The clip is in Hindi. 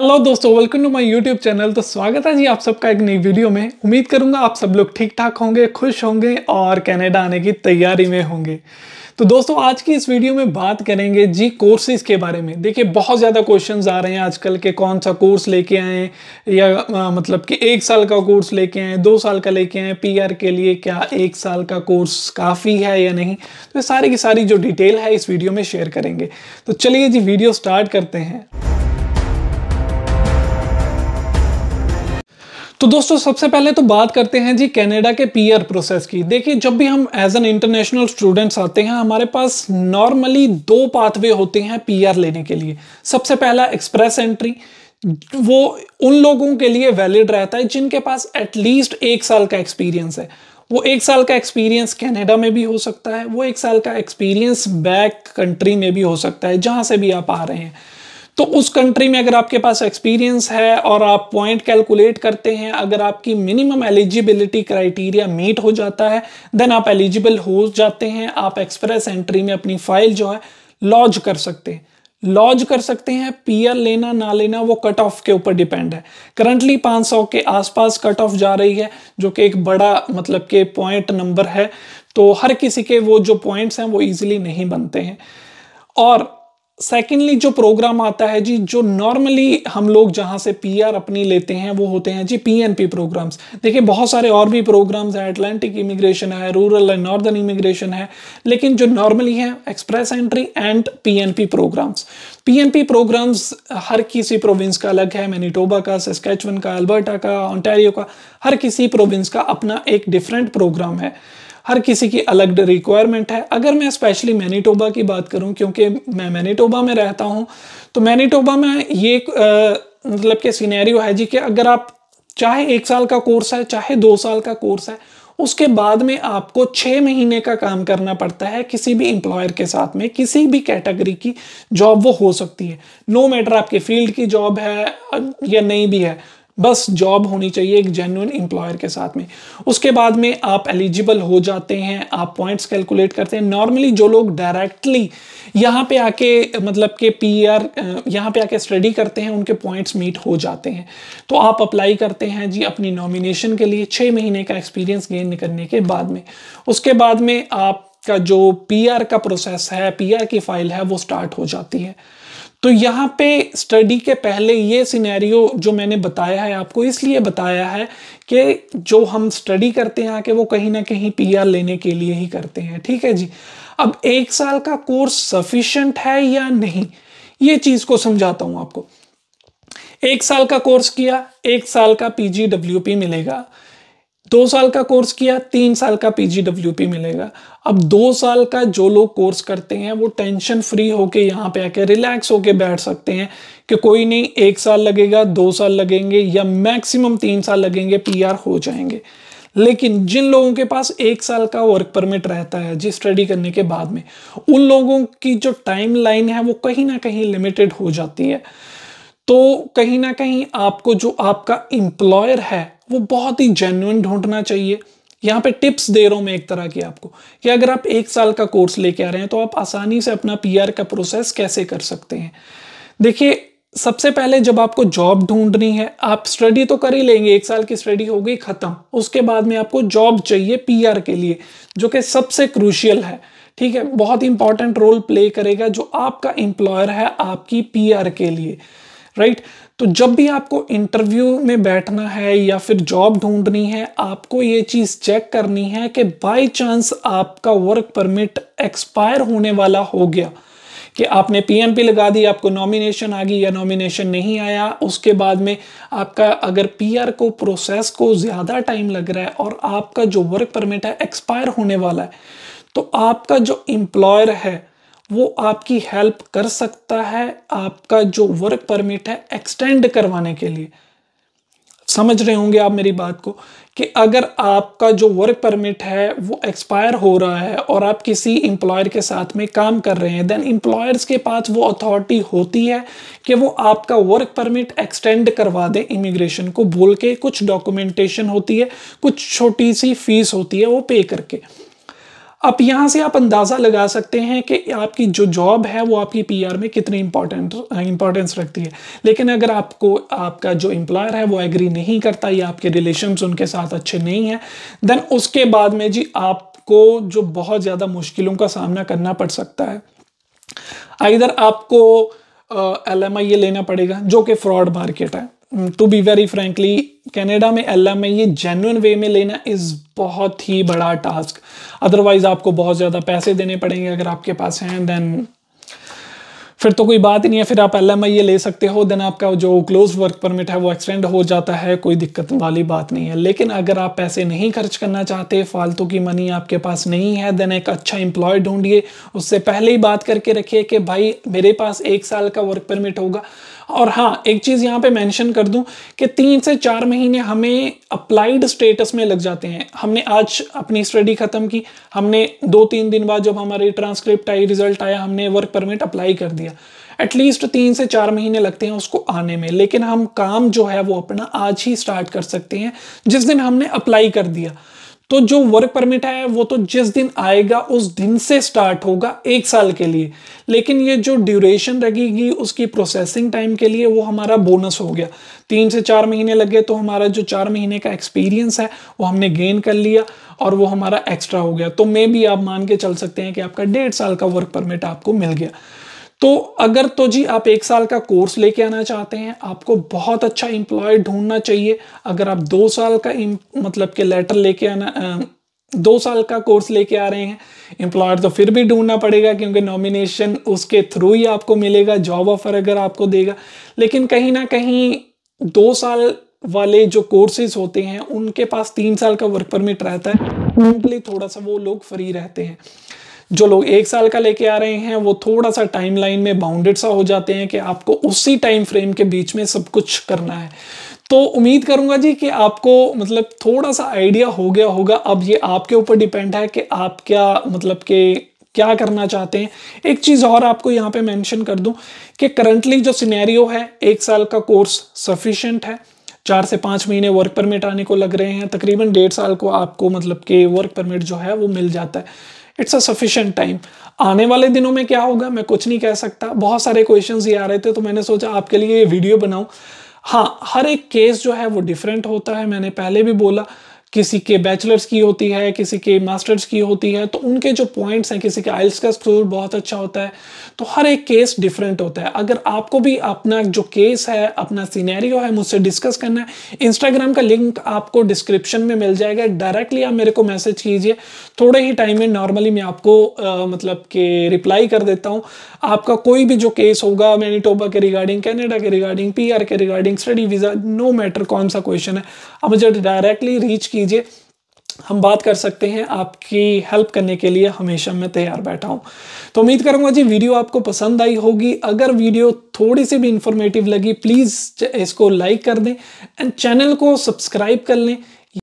हेलो दोस्तों welcome to my YouTube channel तो स्वागत है जी आप सबका एक नई वीडियो में उम्मीद करूंगा आप सब लोग ठीक ठाक होंगे खुश होंगे और कनाडा आने की तैयारी में होंगे तो दोस्तों आज की इस वीडियो में बात करेंगे जी कोर्सेज के बारे में देखिए बहुत ज़्यादा क्वेश्चंस आ रहे हैं आजकल के कौन सा कोर्स लेके आए या आ, मतलब कि एक साल का कोर्स लेके आए दो साल का लेके आए पीआर के लिए क्या एक साल का कोर्स काफ़ी है या नहीं तो सारी की सारी जो डिटेल है इस वीडियो में शेयर करेंगे तो चलिए जी वीडियो स्टार्ट करते हैं तो दोस्तों सबसे पहले तो बात करते हैं जी कनाडा के पीयर प्रोसेस की देखिए जब भी हम एज एन इंटरनेशनल स्टूडेंट्स आते हैं हमारे पास नॉर्मली दो पाथवे होते हैं पीयर लेने के लिए सबसे पहला एक्सप्रेस एंट्री वो उन लोगों के लिए वैलिड रहता है जिनके पास एटलीस्ट एक साल का एक्सपीरियंस है वो एक साल का एक्सपीरियंस कनाडा में भी हो सकता है वो एक साल का एक्सपीरियंस बैक कंट्री में भी हो सकता है जहाँ से भी आप आ रहे हैं तो उस कंट्री में अगर आपके पास एक्सपीरियंस है और आप पॉइंट कैलकुलेट करते हैं अगर आपकी मिनिमम एलिजिबिलिटी क्राइटेरिया मीट हो जाता है देन आप एलिजिबल हो जाते हैं आप एक्सप्रेस एंट्री में अपनी फाइल जो है लॉज कर सकते हैं लॉज कर सकते हैं पीएल लेना ना लेना वो कट ऑफ के ऊपर डिपेंड है करंटली 500 के आसपास कट ऑफ जा रही है जो कि एक बड़ा मतलब के पॉइंट नंबर है तो हर किसी के वो जो पॉइंट्स हैं वो इजीली नहीं बनते हैं और सेकेंडली जो प्रोग्राम आता है जी जो नॉर्मली हम लोग जहाँ से पीआर अपनी लेते हैं वो होते हैं जी पीएनपी प्रोग्राम्स देखिए बहुत सारे और भी प्रोग्राम्स हैं अटलांटिक इमिग्रेशन है रूरल एंड नॉर्दर्न इमिग्रेशन है लेकिन जो नॉर्मली है express entry and PNP programs PNP programs हर किसी प्रोविंस का अलग है मैनिटोबा का सस्कैचवन का अल्बर्टा का ऑन्टेरियो का हर किसी प्रोविंस का अपना एक डिफरेंट प्रोग्राम है हर किसी की अलग रिक्वायरमेंट है अगर मैं स्पेशली मैनीटोबा की बात करूँ क्योंकि मैं मैनीटोबा में रहता हूँ तो मैनीटोबा में ये मतलब कि सीनेरियो है जी कि अगर आप चाहे एक साल का कोर्स है चाहे दो साल का कोर्स है उसके बाद में आपको छः महीने का काम करना पड़ता है किसी भी एम्प्लॉयर के साथ में किसी भी कैटेगरी की जॉब वो हो सकती है नो मैटर आपके फील्ड की जॉब है या नहीं भी है बस जॉब होनी चाहिए एक जेन्यून एम्प्लॉयर के साथ में उसके बाद में आप एलिजिबल हो जाते हैं आप पॉइंट्स कैलकुलेट करते हैं नॉर्मली जो लोग डायरेक्टली यहाँ पे आके मतलब के पी आर e यहाँ पे आके स्टडी करते हैं उनके पॉइंट्स मीट हो जाते हैं तो आप अप्लाई करते हैं जी अपनी नॉमिनेशन के लिए छः महीने का एक्सपीरियंस गेन करने के बाद में उसके बाद में आपका जो पी e का प्रोसेस है पी e की फाइल है वो स्टार्ट हो जाती है तो यहाँ पे स्टडी के पहले ये सिनेरियो जो मैंने बताया है आपको इसलिए बताया है कि जो हम स्टडी करते हैं आके वो कहीं ना कहीं पीआर लेने के लिए ही करते हैं ठीक है जी अब एक साल का कोर्स सफिशेंट है या नहीं ये चीज़ को समझाता हूँ आपको एक साल का कोर्स किया एक साल का पीजीडब्ल्यूपी मिलेगा दो साल का कोर्स किया तीन साल का पीजीडब्ल्यूपी मिलेगा अब दो साल का जो लोग कोर्स करते हैं वो टेंशन फ्री होके यहाँ पे आके रिलैक्स होके बैठ सकते हैं कि कोई नहीं एक साल लगेगा दो साल लगेंगे या मैक्सिमम तीन साल लगेंगे पीआर हो जाएंगे लेकिन जिन लोगों के पास एक साल का वर्क परमिट रहता है जी स्टडी करने के बाद में उन लोगों की जो टाइम लाइन है वो कहीं ना कहीं लिमिटेड हो जाती है तो कहीं ना कहीं आपको जो आपका इंप्लॉयर है वो बहुत ही जेन्युन ढूंढना चाहिए यहाँ पे टिप्स दे रहा हूँ मैं एक तरह की आपको कि अगर आप एक साल का कोर्स लेके आ रहे हैं तो आप आसानी से अपना पीआर का प्रोसेस कैसे कर सकते हैं देखिए सबसे पहले जब आपको जॉब ढूंढनी है आप स्टडी तो कर ही लेंगे एक साल की स्टडी हो गई ख़त्म उसके बाद में आपको जॉब चाहिए पी के लिए जो कि सबसे क्रूशियल है ठीक है बहुत इंपॉर्टेंट रोल प्ले करेगा जो आपका एम्प्लॉयर है आपकी पी के लिए राइट तो जब भी आपको इंटरव्यू में बैठना है या फिर जॉब ढूंढनी है आपको ये चीज़ चेक करनी है कि बाय चांस आपका वर्क परमिट एक्सपायर होने वाला हो गया कि आपने पीएमपी लगा दी आपको नॉमिनेशन आ गई या नॉमिनेशन नहीं आया उसके बाद में आपका अगर पीआर को प्रोसेस को ज़्यादा टाइम लग रहा है और आपका जो वर्क परमिट है एक्सपायर होने वाला है तो आपका जो एम्प्लॉयर है वो आपकी हेल्प कर सकता है आपका जो वर्क परमिट है एक्सटेंड करवाने के लिए समझ रहे होंगे आप मेरी बात को कि अगर आपका जो वर्क परमिट है वो एक्सपायर हो रहा है और आप किसी एम्प्लॉयर के साथ में काम कर रहे हैं देन एम्प्लॉयर्स के पास वो अथॉरिटी होती है कि वो आपका वर्क परमिट एक्सटेंड करवा दे इमिग्रेशन को बोल के कुछ डॉक्यूमेंटेशन होती है कुछ छोटी सी फीस होती है वो पे करके अब यहाँ से आप अंदाज़ा लगा सकते हैं कि आपकी जो जॉब है वो आपकी पीआर में कितनी इंपॉर्टेंट इंपॉर्टेंस रखती है लेकिन अगर आपको आपका जो एम्प्लॉयर है वो एग्री नहीं करता या आपके रिलेशन उनके साथ अच्छे नहीं हैं देन उसके बाद में जी आपको जो बहुत ज़्यादा मुश्किलों का सामना करना पड़ सकता है इधर आपको एल uh, ये लेना पड़ेगा जो कि फ्रॉड मार्केट है to be very frankly Canada में एल में ये जेनुअन वे में लेना इज़ बहुत ही बड़ा टास्क अदरवाइज़ आपको बहुत ज़्यादा पैसे देने पड़ेंगे अगर आपके पास हैं देन फिर तो कोई बात ही नहीं है फिर आप एल एम ये ले सकते हो देन आपका जो क्लोज वर्क परमिट है वो एक्सटेंड हो जाता है कोई दिक्कत वाली बात नहीं है लेकिन अगर आप पैसे नहीं खर्च करना चाहते फालतू की मनी आपके पास नहीं है देन एक अच्छा एम्प्लॉय ढूंढिए उससे पहले ही बात करके रखिए कि भाई मेरे पास एक साल का वर्क परमिट होगा और हाँ एक चीज़ यहाँ पे मेंशन कर दूं कि तीन से चार महीने हमें अप्लाइड स्टेटस में लग जाते हैं हमने आज अपनी स्टडी ख़त्म की हमने दो तीन दिन बाद जब हमारे ट्रांसक्रिप्ट आई रिजल्ट आया हमने वर्क परमिट अप्लाई कर दिया एटलीस्ट तीन से चार महीने लगते हैं उसको आने में लेकिन हम काम जो है वो अपना आज ही स्टार्ट कर सकते हैं जिस दिन हमने अप्लाई कर दिया तो जो वर्क परमिट है वो तो जिस दिन आएगा उस दिन से स्टार्ट होगा एक साल के लिए लेकिन ये जो ड्यूरेशन लगेगी उसकी प्रोसेसिंग टाइम के लिए वो हमारा बोनस हो गया तीन से चार महीने लगे तो हमारा जो चार महीने का एक्सपीरियंस है वो हमने गेन कर लिया और वो हमारा एक्स्ट्रा हो गया तो मे भी आप मान के चल सकते हैं कि आपका डेढ़ साल का वर्क परमिट आपको मिल गया तो अगर तो जी आप एक साल का कोर्स लेके आना चाहते हैं आपको बहुत अच्छा इंप्लॉय ढूंढना चाहिए अगर आप दो साल का मतलब के लेटर लेके आना आ, दो साल का कोर्स लेके आ रहे हैं एम्प्लॉयर तो फिर भी ढूंढना पड़ेगा क्योंकि नॉमिनेशन उसके थ्रू ही आपको मिलेगा जॉब ऑफर अगर आपको देगा लेकिन कहीं ना कहीं दो साल वाले जो कोर्सेज होते हैं उनके पास तीन साल का वर्क परमिट रहता है उनके लिए थोड़ा सा वो लोग फ्री रहते हैं जो लोग एक साल का लेके आ रहे हैं वो थोड़ा सा टाइम लाइन में बाउंडेड सा हो जाते हैं कि आपको उसी टाइम फ्रेम के बीच में सब कुछ करना है तो उम्मीद करूंगा जी कि आपको मतलब थोड़ा सा आइडिया हो गया होगा अब ये आपके ऊपर डिपेंड है कि आप क्या मतलब के क्या करना चाहते हैं एक चीज़ और आपको यहाँ पे मेंशन कर दूं कि करंटली जो सिनेरियो है एक साल का कोर्स सफिशेंट है चार से पाँच महीने वर्क परमिट आने को लग रहे हैं तकरीबन डेढ़ साल को आपको मतलब के वर्क परमिट जो है वो मिल जाता है इट्स अ सफिशियंट टाइम आने वाले दिनों में क्या होगा मैं कुछ नहीं कह सकता बहुत सारे क्वेश्चन ये आ रहे थे तो मैंने सोचा आपके लिए ये वीडियो बनाऊँ हाँ हर एक केस जो है वो डिफरेंट होता है मैंने पहले भी बोला किसी के बैचलर्स की होती है किसी के मास्टर्स की होती है तो उनके जो पॉइंट्स हैं किसी के आइल्स का स्कोर बहुत अच्छा होता है तो हर एक केस डिफरेंट होता है अगर आपको भी अपना जो केस है अपना सीनेरियो है मुझसे डिस्कस करना है इंस्टाग्राम का लिंक आपको डिस्क्रिप्शन में मिल जाएगा डायरेक्टली आप मेरे को मैसेज कीजिए थोड़े ही टाइम में नॉर्मली मैं आपको आ, मतलब के रिप्लाई कर देता हूँ आपका कोई भी जो केस होगा मैनीटोबा के रिगार्डिंग कैनेडा के रिगार्डिंग पी के regarding study visa no matter कौन सा क्वेश्चन है आप मुझे डायरेक्टली रीच कीजिए हम बात कर सकते हैं आपकी हेल्प करने के लिए हमेशा मैं तैयार बैठा हूँ तो उम्मीद करूँगा जी वीडियो आपको पसंद आई होगी अगर वीडियो थोड़ी सी भी इंफॉर्मेटिव लगी प्लीज़ इसको लाइक कर दें एंड चैनल को सब्सक्राइब कर लें